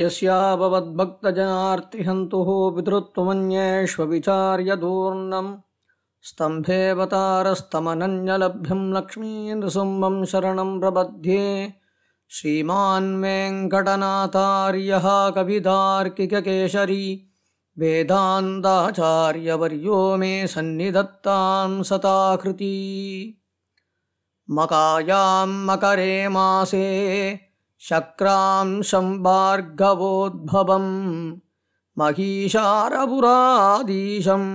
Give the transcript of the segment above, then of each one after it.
यस्यापवद्भक्तजनार्तिहन्तुः पितृत्वमन्येष्वविचार्य दूर्णम् स्तम्भेऽवतारस्तमनन्यलभ्यम् लक्ष्मीन्द्रम्भं शरणं प्रबध्ये श्रीमान्मेङ्कटनातार्यः कविदार्किकेशरी वेदान्ताचार्यवर्यो मे सन्निधत्ताम् सताकृती मकायाम् मकरे मासे சக்ராம்சம் பார்கவோத்பவம் மகீஷாரபுராதீசம்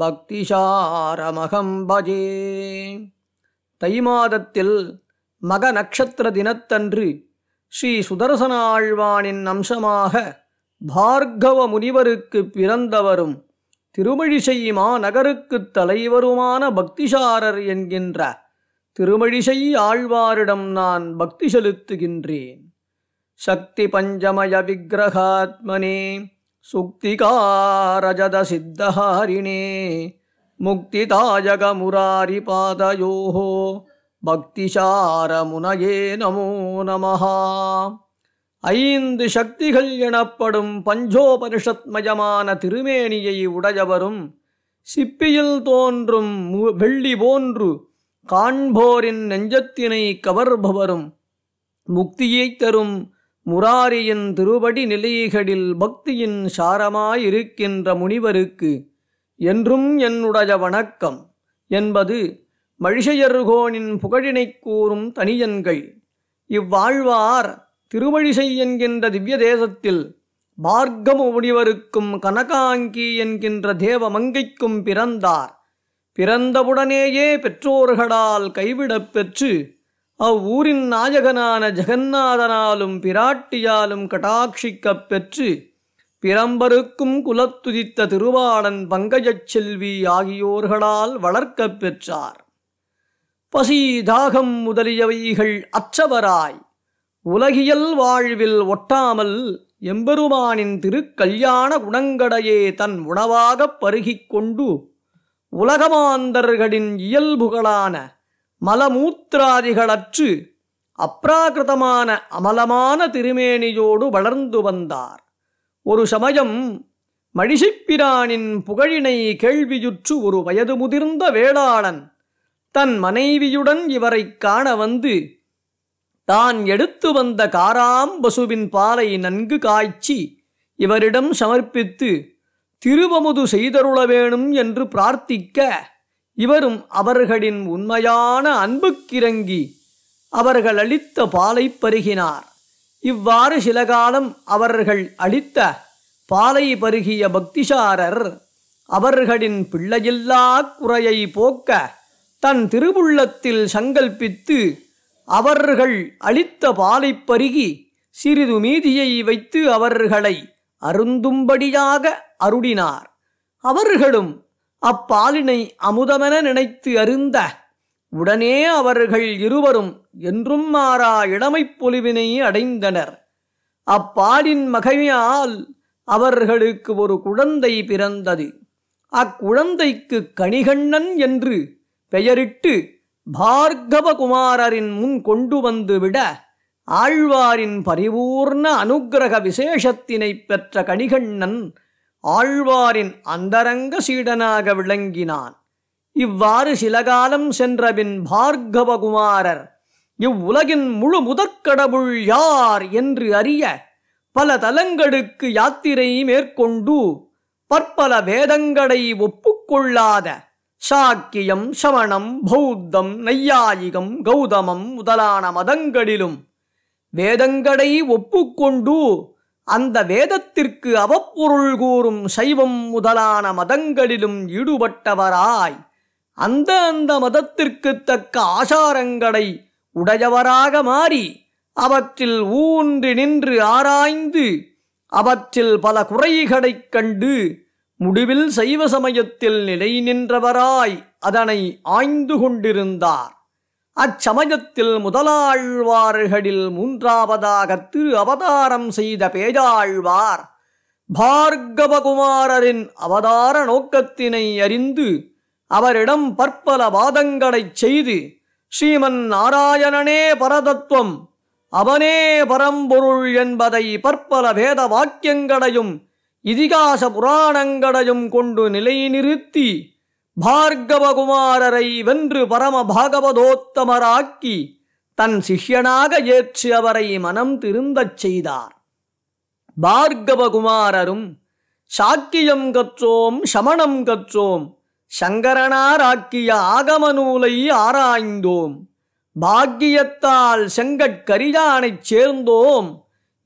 பக்திஷாரமகம் பஜே தை மாதத்தில் மக நட்சத்திர தினத்தன்று ஸ்ரீ சுதர்சனாழ்வானின் அம்சமாக பார்கவ முனிவருக்கு பிறந்தவரும் திருமழிசை மாநகருக்குத் தலைவருமான பக்திசாரர் என்கின்ற திருமழிசை ஆழ்வாரிடம் நான் பக்தி செலுத்துகின்றேன் சக்தி பஞ்சமய விக்கிரகாத்மனே சுக்திகாரஜத சித்தஹாரிணே முக்தி தாயக முராரி பக்திசார முனையே நமோ நமஹா ஐந்து சக்திகள் எனப்படும் பஞ்சோபனிஷத்மயமான திருமேனியை உடையவரும் சிப்பியில் தோன்றும் வெள்ளி போன்று காண்போரின் நெஞ்சத்தினை கவர்பவரும் முக்தியைத் தரும் முராரியின் திருபடி நிலைகளில் பக்தியின் சாரமாயிருக்கின்ற முனிவருக்கு என்றும் என்னுடைய வணக்கம் என்பது மழிஷையர்கோனின் புகழினைக் கூறும் தனியன்கள் இவ்வாழ்வார் திருவழிசை என்கின்ற திவ்ய தேசத்தில் பார்க்கம முனிவருக்கும் கனகாங்கி என்கின்ற தேவமங்கைக்கும் பிறந்தார் பிறந்தவுடனேயே பெற்றோர்களால் கைவிடப் பெற்று அவ்வூரின் நாயகனான ஜெகநாதனாலும் பிராட்டியாலும் கடாட்சிக்கப் பெற்று பிறம்பருக்கும் குலத்துதித்த திருவாளன் பங்கஜச் செல்வி ஆகியோர்களால் வளர்க்கப் பெற்றார் பசி தாகம் முதலியவைகள் அற்றவராய் உலகியல் வாழ்வில் ஒட்டாமல் எம்பெருமானின் திருக்கல்யாண குணங்கடையே தன் உணவாகப் பருகிக் கொண்டு உலகமாந்தர்களின் இயல்புகளான மலமூத்திராதிகளற்று அப்ராகிருதமான அமலமான திருமேனியோடு வளர்ந்து வந்தார் ஒரு சமயம் மழிசிப்பிரானின் புகழினை கேள்வியுற்று ஒரு வயது முதிர்ந்த வேளாளன் தன் மனைவியுடன் இவரை காண வந்து தான் எடுத்து வந்த காராம்பசுவின் பாலை நன்கு காய்ச்சி இவரிடம் சமர்ப்பித்து திருவமுது செய்தருள வேணும் என்று பிரார்த்திக்க இவரும் அவர்களின் உண்மையான அன்புக்கிறங்கி அவர்கள் அளித்த பாலை பருகினார் இவ்வாறு சில காலம் அவர்கள் அளித்த பாலை பருகிய பக்திசாரர் அவர்களின் பிள்ளையில்லா குறையை போக்க தன் திருவுள்ளத்தில் சங்கல்பித்து அவர்கள் அளித்த பாலை பருகி சிறிது மீதியை வைத்து அவர்களை அருந்தும்படியாக அருடினார் அவர்களும் அப்பாலினை அமுதமென நினைத்து அருந்த உடனே அவர்கள் இருவரும் என்றும் மாறா இளமைப் பொலிவினை அடைந்தனர் அப்பாலின் மகையால் அவர்களுக்கு ஒரு குழந்தை பிறந்தது அக்குழந்தைக்கு கணிகண்ணன் என்று பெயரிட்டு பார்கவகுமாரரின் முன் கொண்டு வந்துவிட ஆழ்வாரின் பரிபூர்ண அனுக்கிரக விசேஷத்தினை பெற்ற கணிகண்ணன் ஆழ்வாரின் அந்தரங்க சீடனாக விளங்கினான் இவ்வாறு சிலகாலம் சென்றபின் பார்கவகுமாரர் இவ்வுலகின் முழு முதற்கடவுள் யார் என்று அறிய பல தலங்களுக்கு யாத்திரை மேற்கொண்டு பற்பல வேதங்களை ஒப்புக்கொள்ளாத சாக்கியம் சமணம் பௌத்தம் நையாயிகம் கௌதமம் முதலான மதங்களிலும் வேதங்களை ஒப்புக்கொண்டு அந்த வேதத்திற்கு அவப்பொருள் கூறும் சைவம் முதலான மதங்களிலும் ஈடுபட்டவராய் அந்த அந்த மதத்திற்கு தக்க ஆசாரங்களை உடையவராக மாறி அவற்றில் ஊன்றி நின்று ஆராய்ந்து அவற்றில் பல குறைகளைக் கண்டு முடிவில் சைவ சமயத்தில் நிலை நின்றவராய் அதனை ஆய்ந்து கொண்டிருந்தார் அச்சமயத்தில் முதலாழ்வார்களில் மூன்றாவதாக திரு அவதாரம் செய்த பேஜாழ்வார் பார்கவகுமாரரின் அவதார நோக்கத்தினை அறிந்து அவரிடம் பற்பல வாதங்களைச் செய்து ஸ்ரீமன் நாராயணனே பரதத்துவம் அவனே பரம்பொருள் என்பதை பற்பல வேத வாக்கியங்களையும் இதிகாச புராணங்களையும் கொண்டு நிலைநிறுத்தி பார்கவகுமாரரை வென்று பரம பாகவதோத்தமராக்கி தன் சிஷ்யனாக ஏற்று அவரை மனம் திருந்தச் செய்தார் பார்கவகுமாரரும் சாக்கியம் கற்றோம் சமணம் கற்றோம் ஆக்கிய ஆகம நூலை ஆராய்ந்தோம் பாக்கியத்தால் செங்கட்கரியானைச் சேர்ந்தோம்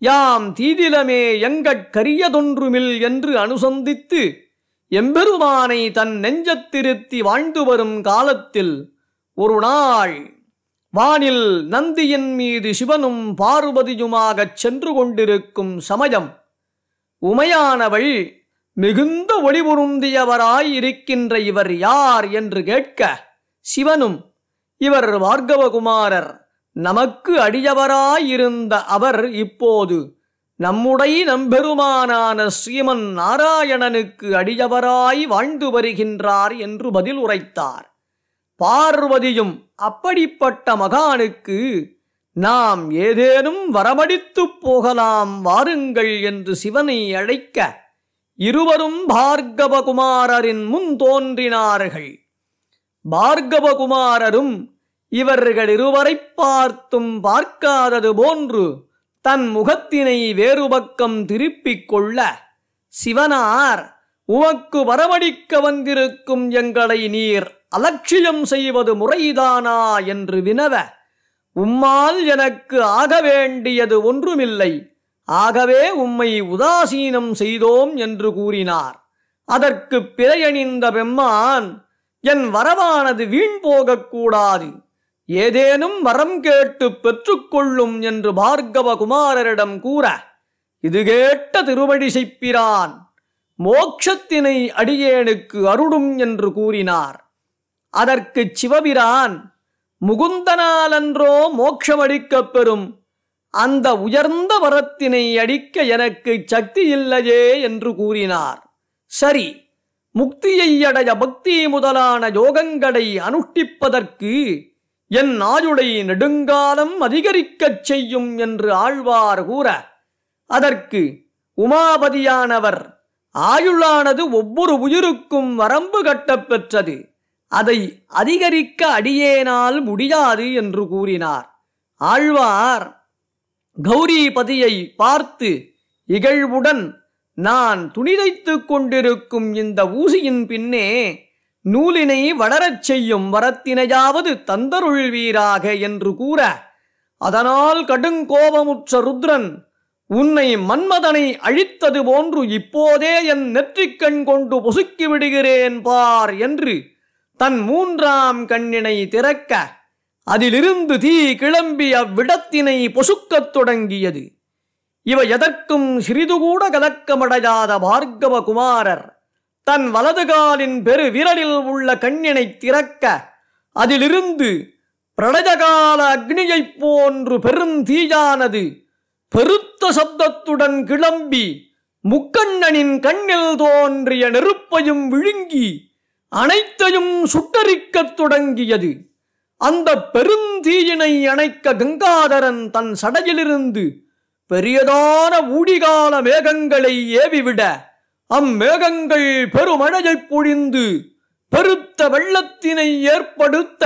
யாம் தீதிலமே எங்கட்கரியதொன்றுமில் என்று அனுசந்தித்து எம்பெருமானை தன் நெஞ்சத்திருத்தி வாழ்ந்து வரும் காலத்தில் ஒரு நாள் வானில் நந்தியின் மீது சிவனும் பார்வதியுமாகச் சென்று கொண்டிருக்கும் சமயம் உமையானவள் மிகுந்த ஒளிபுருந்தியவராயிருக்கின்ற இருக்கின்ற இவர் யார் என்று கேட்க சிவனும் இவர் பார்கவகுமாரர் நமக்கு அடியவராயிருந்த அவர் இப்போது நம்முடைய நம்பெருமானான ஸ்ரீமன் நாராயணனுக்கு அடியவராய் வாழ்ந்து வருகின்றார் என்று பதில் உரைத்தார் பார்வதியும் அப்படிப்பட்ட மகானுக்கு நாம் ஏதேனும் வரமடித்து போகலாம் வாருங்கள் என்று சிவனை அழைக்க இருவரும் பார்கவகுமாரரின் முன் தோன்றினார்கள் பார்கவகுமாரரும் இவர்கள் இருவரை பார்த்தும் பார்க்காதது போன்று தன் முகத்தினை வேறுபக்கம் திருப்பிக் கொள்ள சிவனார் உமக்கு வரவடிக்க வந்திருக்கும் எங்களை நீர் அலட்சியம் செய்வது முறைதானா என்று வினவ உம்மால் எனக்கு ஆக வேண்டியது ஒன்றுமில்லை ஆகவே உம்மை உதாசீனம் செய்தோம் என்று கூறினார் அதற்கு பிழையணிந்த பெம்மான் என் வரவானது வீண் போகக்கூடாது ஏதேனும் வரம் கேட்டு பெற்றுக்கொள்ளும் என்று பார்கவ குமாரரிடம் கூற இது கேட்ட திருவடி செய்ப்பிரான் மோட்சத்தினை அடியேனுக்கு அருடும் என்று கூறினார் அதற்கு சிவபிரான் முகுந்தனாலன்றோ மோட்சமடிக்கப் பெறும் அந்த உயர்ந்த வரத்தினை அடிக்க எனக்கு சக்தி இல்லையே என்று கூறினார் சரி முக்தியை அடைய பக்தி முதலான யோகங்களை அனுஷ்டிப்பதற்கு என் ஆயுளை நெடுங்காலம் அதிகரிக்கச் செய்யும் என்று ஆழ்வார் கூற அதற்கு உமாபதியானவர் ஆயுளானது ஒவ்வொரு உயிருக்கும் வரம்பு கட்டப்பெற்றது அதை அதிகரிக்க அடியேனால் முடியாது என்று கூறினார் ஆழ்வார் கௌரிபதியை பார்த்து இகழ்வுடன் நான் துணிதைத்துக் கொண்டிருக்கும் இந்த ஊசியின் பின்னே நூலினை வளரச் செய்யும் வரத்தினையாவது தந்தருள்வீராக என்று கூற அதனால் கடுங்கோபமுற்ற ருத்ரன் உன்னை மன்மதனை அழித்தது போன்று இப்போதே என் நெற்றிக்கண் கொண்டு பொசுக்கி விடுகிறேன் பார் என்று தன் மூன்றாம் கண்ணினை திறக்க அதிலிருந்து தீ கிளம்பி அவ்விடத்தினை பொசுக்கத் தொடங்கியது இவ எதற்கும் சிறிதுகூட கலக்கமடையாத பார்கவ குமாரர் தன் வலதுகாலின் பெரு விரலில் உள்ள கண்ணினை திறக்க அதிலிருந்து பிரடஜகால அக்னியைப் போன்று பெருந்தீயானது பெருத்த சப்தத்துடன் கிளம்பி முக்கண்ணனின் கண்ணில் தோன்றிய நெருப்பையும் விழுங்கி அனைத்தையும் சுட்டரிக்கத் தொடங்கியது அந்த பெருந்தீயினை அணைக்க கங்காதரன் தன் சடையிலிருந்து பெரியதான ஊடிகால மேகங்களை ஏவிவிட அம்மேகங்கள் பெருமழையை பொழிந்து பெருத்த வெள்ளத்தினை ஏற்படுத்த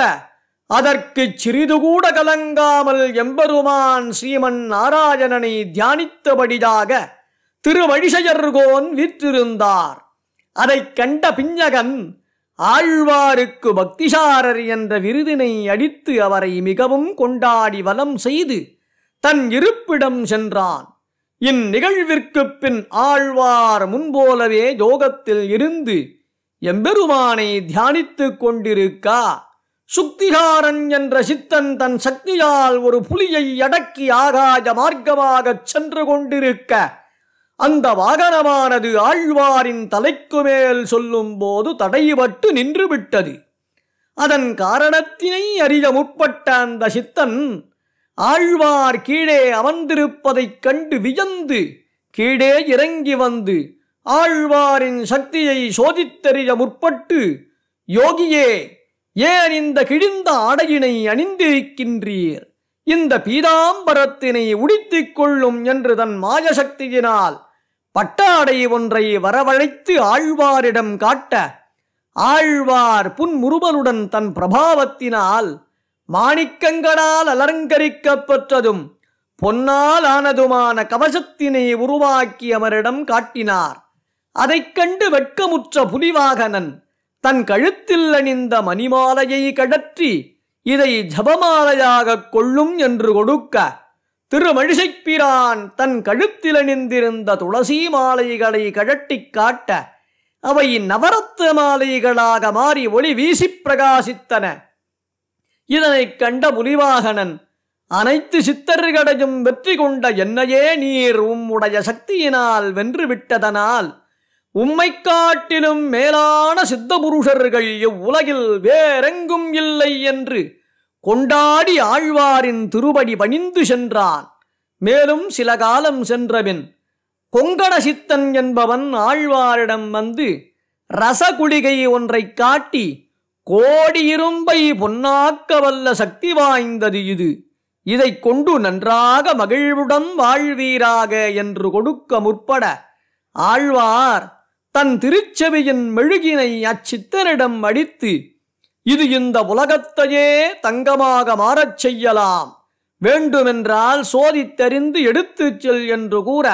அதற்கு சிறிது கூட கலங்காமல் எம்பெருமான் ஸ்ரீமன் நாராயணனை தியானித்தபடியாக திருவழிசையர்கோன் விற்றிருந்தார் அதைக் கண்ட பிஞ்சகன் ஆழ்வாருக்கு பக்திசாரர் என்ற விருதினை அடித்து அவரை மிகவும் கொண்டாடி வலம் செய்து தன் இருப்பிடம் சென்றான் இந்நிகழ்விற்கு பின் ஆழ்வார் முன்போலவே யோகத்தில் இருந்து எம்பெருமானை தியானித்து கொண்டிருக்கா சுக்திகாரன் என்ற சித்தன் தன் சக்தியால் ஒரு புலியை அடக்கி ஆகாய மார்க்கமாகச் சென்று கொண்டிருக்க அந்த வாகனமானது ஆழ்வாரின் தலைக்கு மேல் சொல்லும் போது தடைபட்டு நின்றுவிட்டது அதன் காரணத்தினை அறிய முற்பட்ட அந்த சித்தன் ஆழ்வார் கீழே அமர்ந்திருப்பதைக் கண்டு வியந்து கீழே இறங்கி வந்து ஆழ்வாரின் சக்தியை சோதித்தெறிய முற்பட்டு யோகியே ஏன் இந்த கிழிந்த ஆடையினை அணிந்திருக்கின்றீர் இந்த பீதாம்பரத்தினை உடித்துக் கொள்ளும் என்று தன் மாயசக்தியினால் பட்டாடை ஒன்றை வரவழைத்து ஆழ்வாரிடம் காட்ட ஆழ்வார் புன்முறுவலுடன் தன் பிரபாவத்தினால் மாணிக்கங்களால் அலங்கரிக்கப்பட்டதும் பொன்னால் ஆனதுமான கவசத்தினை உருவாக்கி அவரிடம் காட்டினார் அதைக் கண்டு வெட்கமுற்ற புலிவாகனன் தன் கழுத்தில் அணிந்த மணிமாலையை கடற்றி இதை ஜபமாலையாகக் கொள்ளும் என்று கொடுக்க திருமழிசைப்பிரான் தன் கழுத்தில் அணிந்திருந்த துளசி மாலைகளை கழட்டிக் காட்ட அவை நவரத்த மாலைகளாக மாறி ஒளி வீசிப் பிரகாசித்தன இதனைக் கண்ட புலிவாகனன் அனைத்து சித்தர்களையும் வெற்றி கொண்ட என்னையே நீர் உம்முடைய சக்தியினால் வென்று விட்டதனால் உம்மை காட்டிலும் மேலான சித்த புருஷர்கள் இவ்வுலகில் வேறெங்கும் இல்லை என்று கொண்டாடி ஆழ்வாரின் திருபடி பணிந்து சென்றான் மேலும் சில காலம் சென்றபின் கொங்கட சித்தன் என்பவன் ஆழ்வாரிடம் வந்து ரசகுளிகை ஒன்றை காட்டி கோடி இரும்பை பொன்னாக்க வல்ல சக்தி வாய்ந்தது இது இதைக் கொண்டு நன்றாக மகிழ்வுடன் வாழ்வீராக என்று கொடுக்க முற்பட ஆழ்வார் தன் திருச்செவியின் மெழுகினை அச்சித்தனிடம் அடித்து இது இந்த உலகத்தையே தங்கமாக மாறச் செய்யலாம் வேண்டுமென்றால் சோதித்தறிந்து எடுத்துச் செல் என்று கூற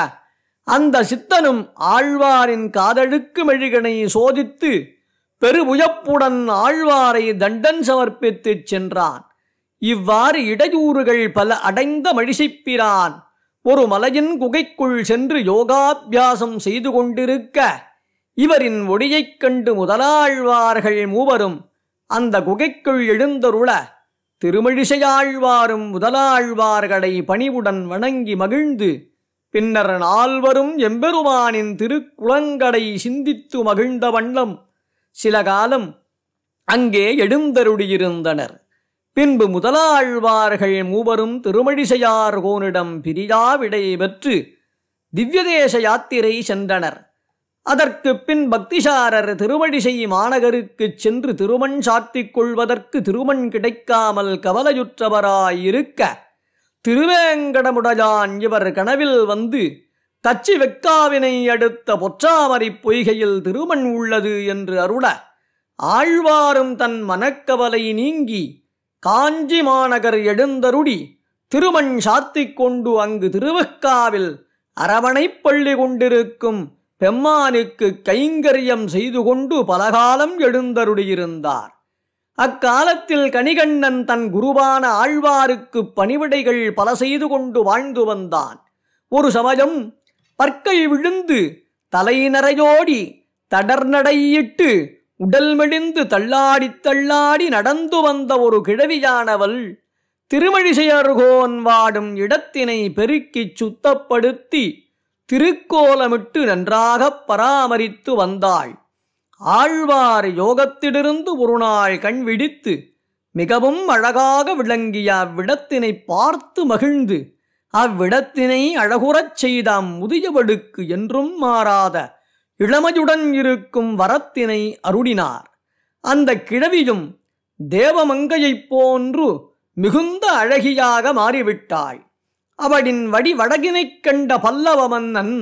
அந்த சித்தனும் ஆழ்வாரின் காதழுக்கு மெழுகினை சோதித்து பெருவுயப்புடன் ஆழ்வாரை தண்டன் சமர்ப்பித்துச் சென்றான் இவ்வாறு இடையூறுகள் பல அடைந்த மழிசைப்பிரான் ஒரு மலையின் குகைக்குள் சென்று யோகாபியாசம் செய்து கொண்டிருக்க இவரின் ஒடியைக் கண்டு முதலாழ்வார்கள் மூவரும் அந்த குகைக்குள் எழுந்தருள திருமழிசையாழ்வாரும் முதலாழ்வார்களை பணிவுடன் வணங்கி மகிழ்ந்து பின்னர் நால்வரும் எம்பெருமானின் திருக்குளங்களை சிந்தித்து மகிழ்ந்த வண்ணம் சில காலம் அங்கே எழுந்தருடியிருந்தனர் பின்பு முதலாழ்வார்கள் மூவரும் திருமழிசையார் கோனிடம் பிரியாவிடை பெற்று திவ்யதேச யாத்திரை சென்றனர் அதற்கு பின் பக்திசாரர் திருவடிசை மாநகருக்குச் சென்று திருமண் சாத்திக் கொள்வதற்கு திருமண் கிடைக்காமல் கவலையுற்றவராயிருக்க திருவேங்கடமுடையான் இவர் கனவில் வந்து தச்சி வெக்காவினை அடுத்த பொற்றாவரி பொய்கையில் திருமண் உள்ளது என்று அருள ஆழ்வாரும் தன் மனக்கவலை நீங்கி காஞ்சி மாநகர் எழுந்தருடி திருமண் சாத்திக் கொண்டு அங்கு திருவக்காவில் அரவணைப்பள்ளி கொண்டிருக்கும் பெம்மானுக்கு கைங்கரியம் செய்து கொண்டு பலகாலம் எழுந்தருடியிருந்தார் அக்காலத்தில் கணிகண்ணன் தன் குருவான ஆழ்வாருக்கு பணிவிடைகள் பல செய்து கொண்டு வாழ்ந்து வந்தான் ஒரு சமயம் பற்கள் விழுந்து தலைநரையோடி தடர்நடையிட்டு உடல் மெடிந்து தள்ளாடி தள்ளாடி நடந்து வந்த ஒரு கிழவியானவள் திருமழிசையர்கோன் வாடும் இடத்தினை பெருக்கிச் சுத்தப்படுத்தி திருக்கோலமிட்டு நன்றாகப் பராமரித்து வந்தாள் ஆழ்வார் யோகத்திலிருந்து ஒரு நாள் கண் விடித்து மிகவும் அழகாக விளங்கிய அவ்விடத்தினை பார்த்து மகிழ்ந்து அவ்விடத்தினை அழகுறச் செய்தாம் முதியவடுக்கு என்றும் மாறாத இளமையுடன் இருக்கும் வரத்தினை அருடினார் அந்த கிழவியும் தேவமங்கையைப் போன்று மிகுந்த அழகியாக மாறிவிட்டாள் அவளின் வடி வடகினைக் கண்ட பல்லவ மன்னன்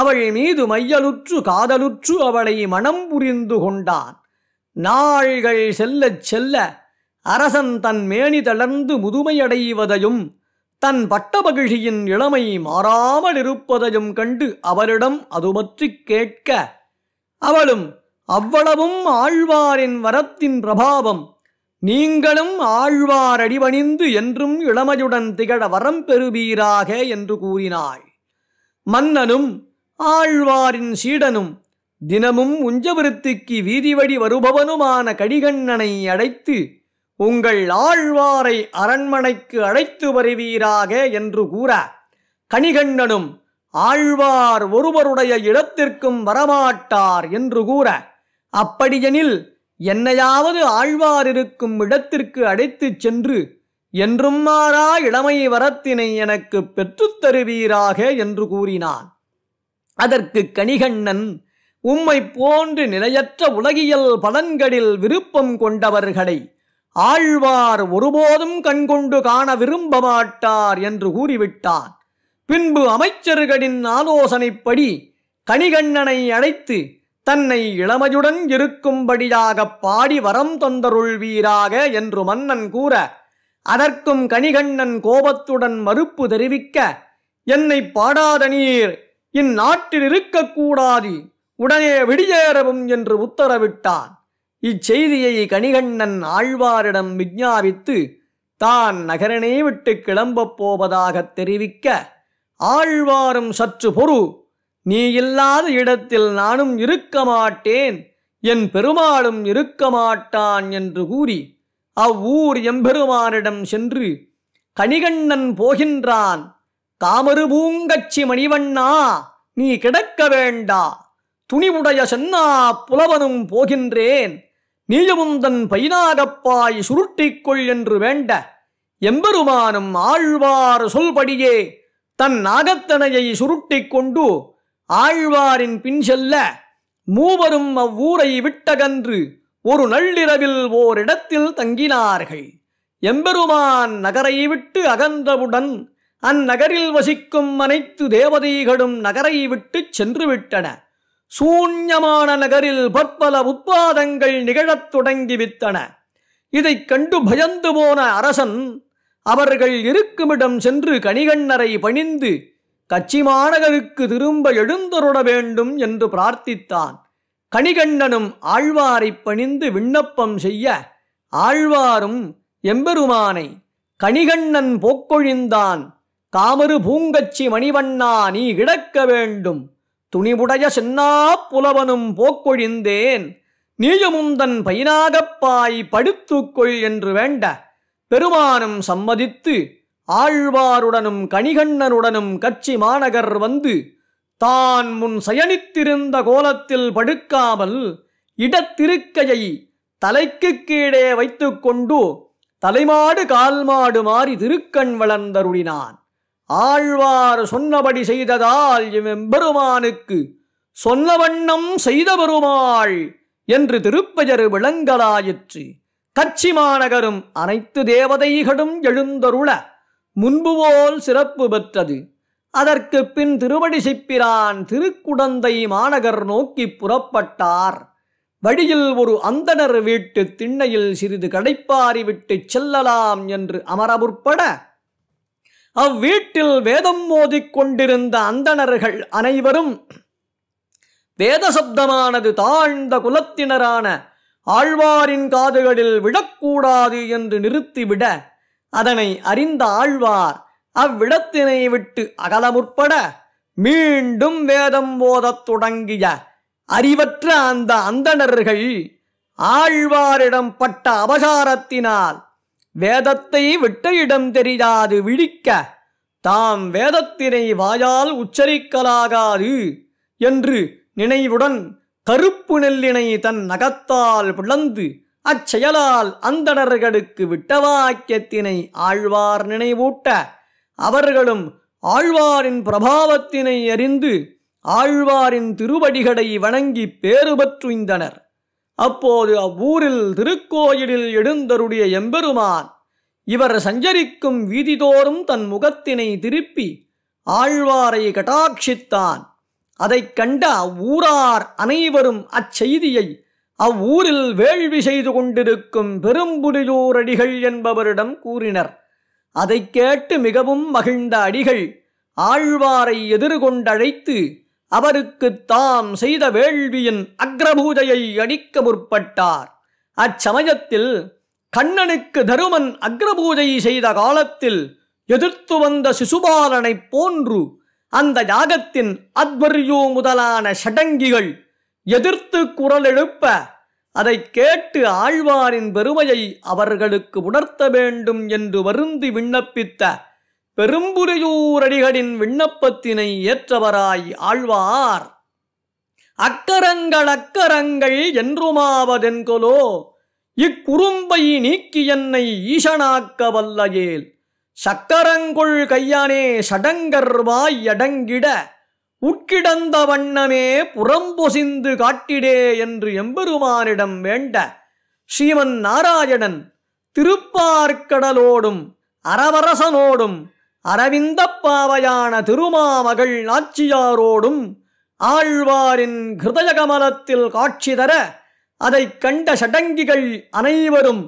அவள் மீது மையலுற்று காதலுற்று அவளை மனம் புரிந்து கொண்டான் நாள்கள் செல்லச் செல்ல அரசன் தன் மேனி தளர்ந்து முதுமையடைவதையும் தன் பட்டபகிழியின் இளமை மாறாமல் இருப்பதையும் கண்டு அவரிடம் அது பற்றி கேட்க அவளும் அவ்வளவும் ஆழ்வாரின் வரத்தின் பிரபாவம் நீங்களும் ஆழ்வாரடிவணிந்து என்றும் இளமையுடன் திகழ வரம் பெறுவீராக என்று கூறினாள் மன்னனும் ஆழ்வாரின் சீடனும் தினமும் உஞ்சவிருத்திக்கு வீதிவடி வருபவனுமான கடிகண்ணனை அடைத்து உங்கள் ஆழ்வாரை அரண்மனைக்கு அழைத்து வருவீராக என்று கூற கணிகண்ணனும் ஆழ்வார் ஒருவருடைய இடத்திற்கும் வரமாட்டார் என்று கூற அப்படியெனில் என்னையாவது ஆழ்வார் இருக்கும் இடத்திற்கு அழைத்துச் சென்று என்றும் மாறா இளமை வரத்தினை எனக்கு பெற்றுத் தருவீராக என்று கூறினான் அதற்கு கணிகண்ணன் உம்மை போன்று நிலையற்ற உலகியல் பலன்களில் விருப்பம் கொண்டவர்களை ஆழ்வார் ஒருபோதும் கண்கொண்டு காண விரும்ப மாட்டார் என்று கூறிவிட்டான் பின்பு அமைச்சர்களின் ஆலோசனைப்படி கணிகண்ணனை அழைத்து தன்னை இளமையுடன் இருக்கும்படியாக பாடி வரம் தொந்தருள்வீராக என்று மன்னன் கூற அதற்கும் கணிகண்ணன் கோபத்துடன் மறுப்பு தெரிவிக்க என்னை பாடாத நீர் இந்நாட்டில் இருக்கக்கூடாது உடனே விடியேறவும் என்று உத்தரவிட்டான் இச்செய்தியை கணிகண்ணன் ஆழ்வாரிடம் விஞ்ஞாபித்து தான் நகரனே விட்டு கிளம்பப் போவதாகத் தெரிவிக்க ஆழ்வாரும் சற்று பொறு நீ இல்லாத இடத்தில் நானும் இருக்க மாட்டேன் என் பெருமாளும் இருக்க மாட்டான் என்று கூறி அவ்வூர் எம்பெருமானிடம் சென்று கணிகண்ணன் போகின்றான் தாமரு பூங்கச்சி மணிவண்ணா நீ கிடக்க வேண்டா துணிவுடைய சென்னா புலவனும் போகின்றேன் நீயும் தன் பைனாகப்பாய் சுருட்டிக்கொள் என்று வேண்ட எம்பெருமானும் ஆழ்வார் சொல்படியே தன் நாகத்தனையை சுருட்டிக் கொண்டு ஆழ்வாரின் பின் செல்ல மூவரும் அவ்வூரை விட்டகன்று ஒரு நள்ளிரவில் ஓரிடத்தில் தங்கினார்கள் எம்பெருமான் நகரை விட்டு அகன்றவுடன் அந்நகரில் வசிக்கும் அனைத்து தேவதைகளும் நகரை விட்டு சென்றுவிட்டன சூன்யமான நகரில் பற்பல உட்பாதங்கள் நிகழத் தொடங்கிவித்தன இதைக் கண்டு பயந்து போன அரசன் அவர்கள் இருக்குமிடம் சென்று கணிகண்ணரை பணிந்து கச்சி மாநகருக்கு திரும்ப எழுந்தருட வேண்டும் என்று பிரார்த்தித்தான் கணிகண்ணனும் ஆழ்வாரை பணிந்து விண்ணப்பம் செய்ய ஆழ்வாரும் எம்பெருமானை கணிகண்ணன் போக்கொழிந்தான் காமரு பூங்கச்சி மணிவண்ணா நீ கிடக்க வேண்டும் துணிவுடைய சின்னா புலவனும் போக்கொழிந்தேன் தன் பயனாகப்பாய் படுத்துக்கொள் என்று வேண்ட பெருமானும் சம்மதித்து ஆழ்வாருடனும் கணிகண்ணனுடனும் கட்சி மாநகர் வந்து தான் முன் சயனித்திருந்த கோலத்தில் படுக்காமல் இடத்திருக்கையை தலைக்கு கீழே வைத்துக்கொண்டு தலைமாடு கால்மாடு மாறி திருக்கண் வளர்ந்தருளினான் ஆழ்வார் சொன்னபடி செய்ததால் இவெம்பெருமானுக்கு சொன்ன வண்ணம் செய்த பெருமாள் என்று திருப்பெயர் விளங்கலாயிற்று கட்சி மாநகரும் அனைத்து தேவதைகளும் எழுந்தருள முன்பு போல் சிறப்பு பெற்றது அதற்கு பின் திருவடி சிப்பிரான் திருக்குடந்தை மாநகர் நோக்கி புறப்பட்டார் வழியில் ஒரு அந்தனர் வீட்டு திண்ணையில் சிறிது கடைப்பாரி விட்டு செல்லலாம் என்று அமரமுற்பட அவ்வீட்டில் வேதம் கொண்டிருந்த அந்தணர்கள் அனைவரும் வேத சப்தமானது தாழ்ந்த குலத்தினரான ஆழ்வாரின் காதுகளில் விடக்கூடாது என்று நிறுத்திவிட அதனை அறிந்த ஆழ்வார் அவ்விடத்தினை விட்டு அகலமுற்பட மீண்டும் வேதம் போதத் தொடங்கிய அறிவற்ற அந்த அந்தணர்கள் ஆழ்வாரிடம் பட்ட அவசாரத்தினால் வேதத்தை விட்ட இடம் தெரியாது விழிக்க தாம் வேதத்தினை வாயால் உச்சரிக்கலாகாது என்று நினைவுடன் கருப்பு நெல்லினை தன் நகத்தால் பிளந்து அச்செயலால் அந்தடர்களுக்கு விட்டவாக்கியத்தினை ஆழ்வார் நினைவூட்ட அவர்களும் ஆழ்வாரின் பிரபாவத்தினை அறிந்து ஆழ்வாரின் திருவடிகளை வணங்கி பேறுபற்றுந்தனர் அப்போது அவ்வூரில் திருக்கோயிலில் எழுந்தருடைய எம்பெருமான் இவர் சஞ்சரிக்கும் வீதிதோறும் தன் முகத்தினை திருப்பி ஆழ்வாரை கட்டாட்சித்தான் அதைக் கண்ட அவ்வூரார் அனைவரும் அச்செய்தியை அவ்வூரில் வேள்வி செய்து கொண்டிருக்கும் பெரும்புரியூர் அடிகள் என்பவரிடம் கூறினர் அதைக் கேட்டு மிகவும் மகிழ்ந்த அடிகள் ஆழ்வாரை எதிர்கொண்டழைத்து அவருக்கு தாம் செய்த வேள்வியின் அக்ரபூஜையை அடிக்க முற்பட்டார் அச்சமயத்தில் கண்ணனுக்கு தருமன் அக்ரபூஜை செய்த காலத்தில் எதிர்த்து வந்த சிசுபாலனைப் போன்று அந்த யாகத்தின் அத்வரியோ முதலான ஷடங்கிகள் எதிர்த்து குரல் எழுப்ப அதை கேட்டு ஆழ்வாரின் பெருமையை அவர்களுக்கு உணர்த்த வேண்டும் என்று வருந்தி விண்ணப்பித்த பெரும்புரையூரடிகளின் விண்ணப்பத்தினை ஏற்றவராய் ஆழ்வார் அக்கரங்கள் அக்கரங்கள் என்றுமாவதென்கொலோ இக்குறும்பை நீக்கி என்னை ஈசனாக்க வல்லையேல் சக்கரங்குள் கையானே சடங்கர்வாய் அடங்கிட உட்கிடந்த வண்ணமே புறம்பொசிந்து காட்டிடே என்று எம்பெருமானிடம் வேண்ட ஸ்ரீமன் நாராயணன் திருப்பார்க்கடலோடும் அரவரசனோடும் அரவிந்த பாவையான திருமாமகள் நாச்சியாரோடும் ஆழ்வாரின் கிருதயகமலத்தில் கமலத்தில் காட்சி தர அதைக் கண்ட சடங்கிகள் அனைவரும்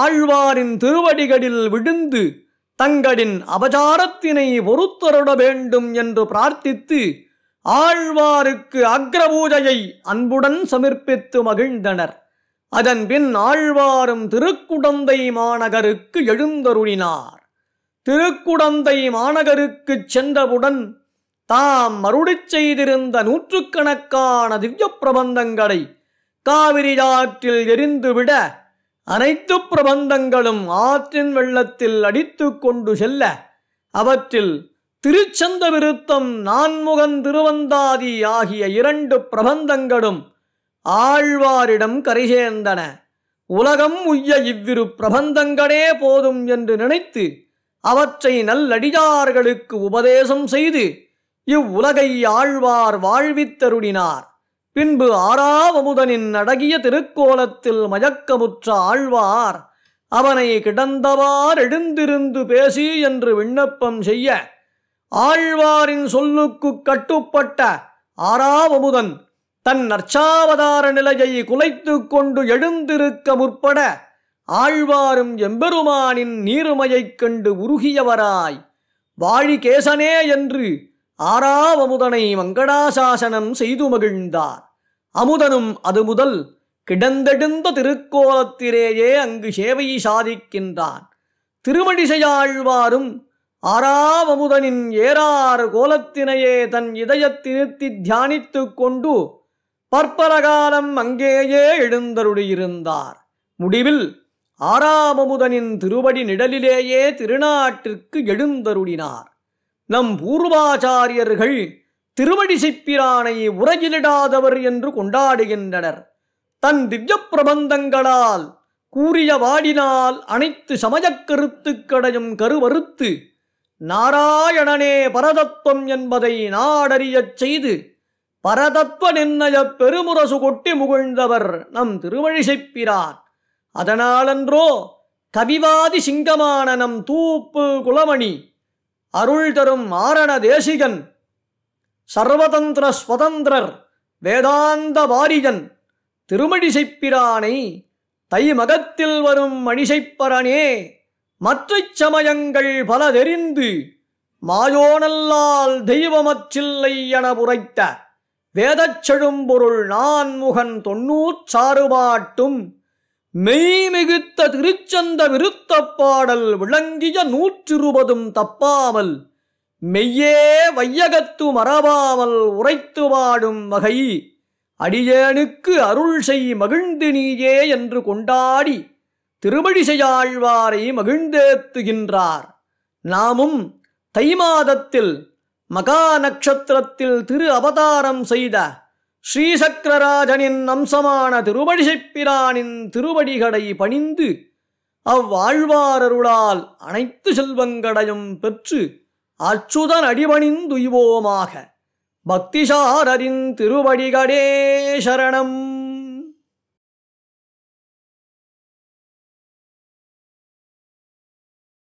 ஆழ்வாரின் திருவடிகளில் விழுந்து தங்களின் அபசாரத்தினை பொறுத்தருட வேண்டும் என்று பிரார்த்தித்து ஆழ்வாருக்கு அக்ரபூஜையை அன்புடன் சமர்ப்பித்து மகிழ்ந்தனர் அதன்பின் ஆழ்வாரும் திருக்குடந்தை மாநகருக்கு எழுந்தருளினார் திருக்குடந்தை மாநகருக்குச் சென்றவுடன் தாம் மறுடிச் செய்திருந்த நூற்றுக்கணக்கான திவ்ய பிரபந்தங்களை காவிரி ஆற்றில் எரிந்துவிட அனைத்து பிரபந்தங்களும் ஆற்றின் வெள்ளத்தில் அடித்து கொண்டு செல்ல அவற்றில் திருச்சந்த விருத்தம் நான்முகன் திருவந்தாதி ஆகிய இரண்டு பிரபந்தங்களும் ஆழ்வாரிடம் கரிசேர்ந்தன உலகம் உய்ய இவ்விரு பிரபந்தங்களே போதும் என்று நினைத்து அவற்றை நல்லடியார்களுக்கு உபதேசம் செய்து இவ்வுலகை ஆழ்வார் வாழ்வித்தருடினார் பின்பு ஆறாவமுதனின் அடகிய திருக்கோலத்தில் மயக்கமுற்ற ஆழ்வார் அவனை கிடந்தவார் எழுந்திருந்து பேசி என்று விண்ணப்பம் செய்ய ஆழ்வாரின் சொல்லுக்கு கட்டுப்பட்ட ஆறாவமுதன் தன் நற்சாவதார நிலையை குலைத்து கொண்டு எழுந்திருக்க முற்பட ஆழ்வாரும் எம்பெருமானின் நீருமையைக் கண்டு உருகியவராய் வாழிகேசனே என்று ஆறாவமுதனை மங்கடாசாசனம் செய்து மகிழ்ந்தார் அமுதனும் அது முதல் கிடந்தெடுந்த திருக்கோலத்திலேயே அங்கு சேவை சாதிக்கின்றான் திருமணிசையாழ்வாரும் ஆறாவமுதனின் ஏறாறு கோலத்தினையே தன் இதயத்திருத்தி தியானித்து கொண்டு பற்பல காலம் அங்கேயே எழுந்தருடியிருந்தார் முடிவில் ஆறாமமுதனின் திருவடி நிழலிலேயே திருநாட்டிற்கு எழுந்தருளினார் நம் பூர்வாச்சாரியர்கள் திருவடி சிப்பிரானை உரையிலிடாதவர் என்று கொண்டாடுகின்றனர் தன் திவ்ய பிரபந்தங்களால் கூறிய வாடினால் அனைத்து சமயக் கருத்துக்கடையும் கருவறுத்து நாராயணனே பரதத்துவம் என்பதை நாடறியச் செய்து பரதத்துவ நிர்ணய பெருமுரசு கொட்டி முகழ்ந்தவர் நம் திருவழிசைப்பிரான் அதனாலன்றோ கவிவாதி சிங்கமானனம் தூப்பு குலமணி அருள் தரும் ஆரண தேசிகன் சர்வதந்திர ஸ்வதந்திரர் வேதாந்த வாரிகன் திருமடிசைப்பிரானை தை மகத்தில் வரும் மணிசைப்பரனே மற்ற சமயங்கள் பல தெரிந்து மாயோனல்லால் தெய்வமற்றில்லை என புரைத்த வேதச் செழும்பொருள் நான் முகன் தொன்னூற்றாறுபாட்டும் மெய்மிகுத்த திருச்சந்த விருத்த பாடல் விளங்கிய நூற்றிருபதும் தப்பாமல் மெய்யே வையகத்து மறவாமல் உரைத்து வாடும் வகை அடியேனுக்கு அருள் செய் மகிழ்ந்து நீயே என்று கொண்டாடி செய்யாழ்வாரை மகிழ்ந்தேத்துகின்றார் நாமும் தை மாதத்தில் மகா நட்சத்திரத்தில் திரு அவதாரம் செய்த ஸ்ரீசக்கரராஜனின் அம்சமான திருவடிசைப்பிரானின் திருவடிகடை பணிந்து அவ்வாழ்வாரருளால் அனைத்து செல்வங்கடையும் பெற்று அச்சுதன் அடிபணிந்துய்வோமாக பக்திசாரரின் திருவடிகடே சரணம்